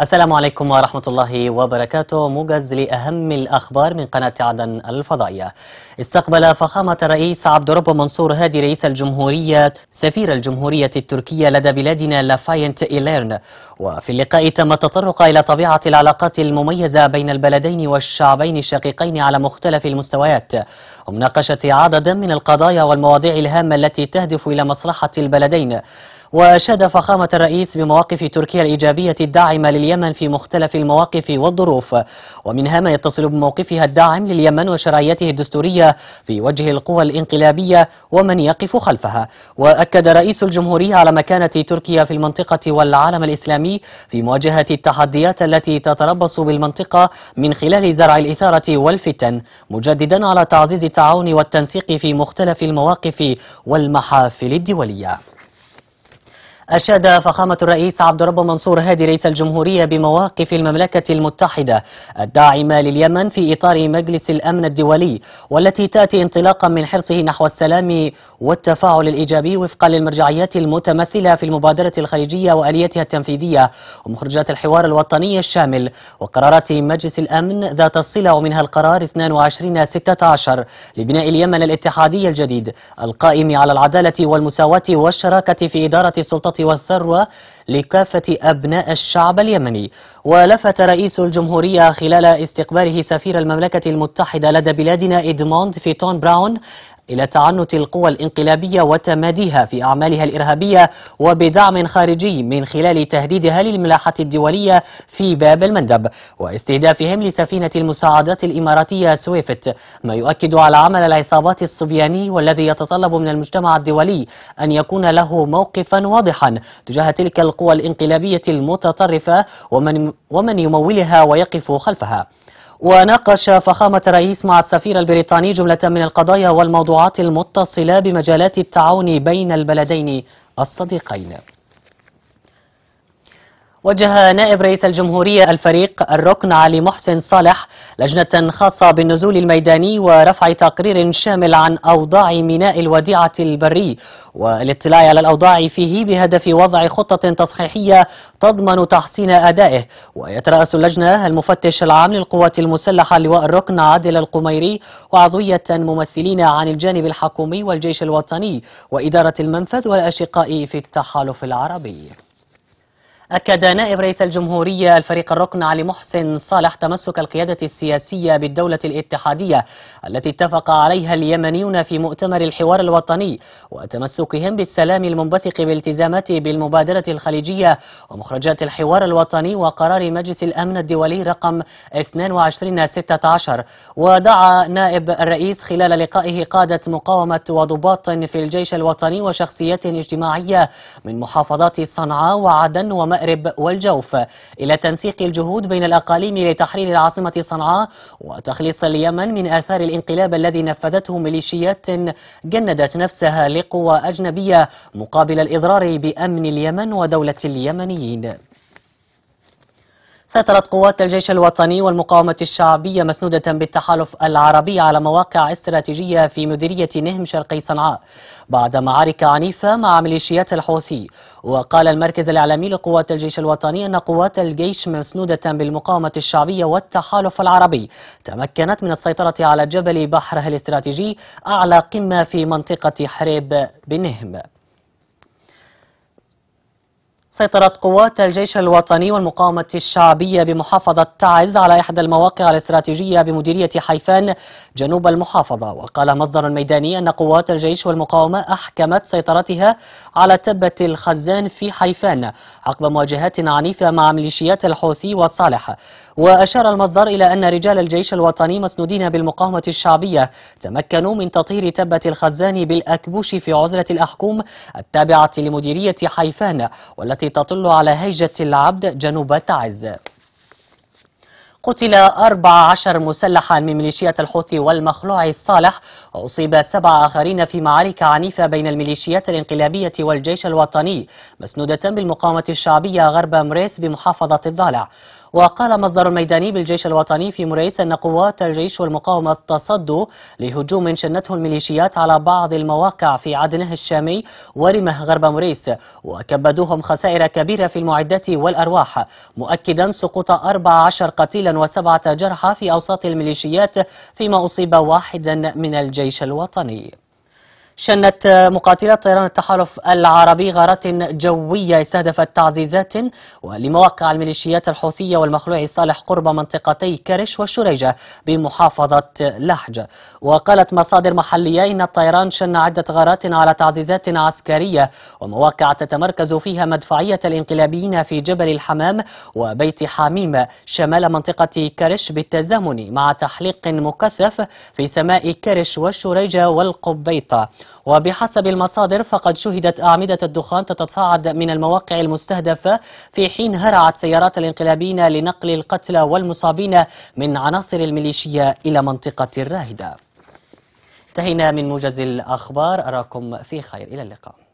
السلام عليكم ورحمة الله وبركاته موجز لأهم الأخبار من قناة عدن الفضائية استقبل فخامة الرئيس عبد الرب منصور هادي رئيس الجمهورية سفير الجمهورية التركية لدى بلادنا لافاينت إيليرن وفي اللقاء تم التطرق إلى طبيعة العلاقات المميزة بين البلدين والشعبين الشقيقين على مختلف المستويات ومناقشة عدد من القضايا والمواضيع الهامة التي تهدف إلى مصلحة البلدين وأشاد فخامة الرئيس بمواقف تركيا الإيجابية الداعمة لليمن في مختلف المواقف والظروف ومنها ما يتصل بموقفها الداعم لليمن وشرعيته الدستورية في وجه القوى الانقلابية ومن يقف خلفها وأكد رئيس الجمهورية على مكانة تركيا في المنطقة والعالم الإسلامي في مواجهة التحديات التي تتربص بالمنطقة من خلال زرع الإثارة والفتن مجددا على تعزيز التعاون والتنسيق في مختلف المواقف والمحافل الدولية أشاد فخامة الرئيس عبد الرب منصور هادي رئيس الجمهورية بمواقف المملكة المتحدة الداعمة لليمن في إطار مجلس الأمن الدولي والتي تأتي انطلاقا من حرصه نحو السلام والتفاعل الإيجابي وفقا للمرجعيات المتمثلة في المبادرة الخليجية وآليتها التنفيذية ومخرجات الحوار الوطني الشامل وقرارات مجلس الأمن ذات الصلة ومنها القرار 2216 لبناء اليمن الاتحادي الجديد القائم على العدالة والمساواة والشراكة في إدارة السلطة والثروة لكافة أبناء الشعب اليمني ولفت رئيس الجمهورية خلال استقباله سفير المملكة المتحدة لدى بلادنا إدموند فيتون براون إلى تعنت القوى الانقلابية وتماديها في أعمالها الإرهابية وبدعم خارجي من خلال تهديدها للملاحة الدولية في باب المندب واستهدافهم لسفينة المساعدات الإماراتية سويفت ما يؤكد على عمل العصابات الصبياني والذي يتطلب من المجتمع الدولي أن يكون له موقفا واضحا تجاه تلك القوى الانقلابية المتطرفة ومن, ومن يمولها ويقف خلفها وناقش فخامة الرئيس مع السفير البريطاني جملة من القضايا والموضوعات المتصلة بمجالات التعاون بين البلدين الصديقين وجه نائب رئيس الجمهورية الفريق الركن علي محسن صالح لجنة خاصة بالنزول الميداني ورفع تقرير شامل عن أوضاع ميناء الوديعة البري والاطلاع على الأوضاع فيه بهدف وضع خطة تصحيحية تضمن تحسين أدائه ويترأس اللجنة المفتش العام للقوات المسلحة لواء الركن عادل القميري وعضوية ممثلين عن الجانب الحكومي والجيش الوطني وإدارة المنفذ والأشقاء في التحالف العربي أكد نائب رئيس الجمهورية الفريق الركن علي محسن صالح تمسك القيادة السياسية بالدولة الاتحادية التي اتفق عليها اليمنيون في مؤتمر الحوار الوطني وتمسكهم بالسلام المنبثق بالتزامات بالمبادرة الخليجية ومخرجات الحوار الوطني وقرار مجلس الأمن الدولي رقم 2216 ودعا نائب الرئيس خلال لقائه قادة مقاومة وضباط في الجيش الوطني وشخصيات اجتماعية من محافظات صنعاء وعدن وما المأرب والجوف إلى تنسيق الجهود بين الأقاليم لتحرير العاصمة صنعاء وتخليص اليمن من آثار الانقلاب الذي نفذته ميليشيات جندت نفسها لقوى أجنبية مقابل الإضرار بأمن اليمن ودولة اليمنيين سيطرت قوات الجيش الوطني والمقاومة الشعبية مسنودة بالتحالف العربي على مواقع استراتيجية في مديرية نهم شرقي صنعاء بعد معارك عنيفة مع ميليشيات الحوثي وقال المركز الإعلامي لقوات الجيش الوطني أن قوات الجيش مسنودة بالمقاومة الشعبية والتحالف العربي تمكنت من السيطرة على جبل بحره الاستراتيجي أعلى قمة في منطقة حريب بنهم سيطرت قوات الجيش الوطني والمقاومة الشعبية بمحافظة تعز على إحدى المواقع الاستراتيجية بمديرية حيفان جنوب المحافظة وقال مصدر ميداني أن قوات الجيش والمقاومة أحكمت سيطرتها على تبة الخزان في حيفان عقب مواجهات عنيفة مع ميليشيات الحوثي والصالح وأشار المصدر إلى أن رجال الجيش الوطني مسنودين بالمقاومة الشعبية تمكنوا من تطهير تبة الخزان بالأكبوش في عزلة الأحكوم التابعة لمديرية حيفان والتي التي تطل على هيجة العبد جنوب تعز قتل 14 مسلحا من ميليشيات الحوثي والمخلوع الصالح وأصيب سبع آخرين في معارك عنيفة بين الميليشيات الانقلابية والجيش الوطني مسنودة بالمقاومة الشعبية غرب مريس بمحافظة الضالع وقال مصدر ميداني بالجيش الوطني في مريس أن قوات الجيش والمقاومة تصدوا لهجوم شنته الميليشيات على بعض المواقع في عدنه الشامي ورمه غرب مريس وكبدوهم خسائر كبيرة في المعدات والأرواح مؤكدا سقوط 14 قتيلا وسبعة جرحى في أوساط الميليشيات فيما أصيب واحدا من الجيش الوطني شنت مقاتلات طيران التحالف العربي غارات جوية استهدفت تعزيزات ولمواقع الميليشيات الحوثية والمخلوع صالح قرب منطقتي كرش والشريجة بمحافظة لحج وقالت مصادر محلية إن الطيران شن عدة غارات على تعزيزات عسكرية ومواقع تتمركز فيها مدفعية الانقلابيين في جبل الحمام وبيت حميمة شمال منطقة كرش بالتزامن مع تحليق مكثف في سماء كرش والشريجة والقبيطة وبحسب المصادر فقد شهدت أعمدة الدخان تتصاعد من المواقع المستهدفة في حين هرعت سيارات الانقلابيين لنقل القتلى والمصابين من عناصر الميليشيا إلى منطقة الراهدة انتهينا من موجز الأخبار أراكم في خير إلى اللقاء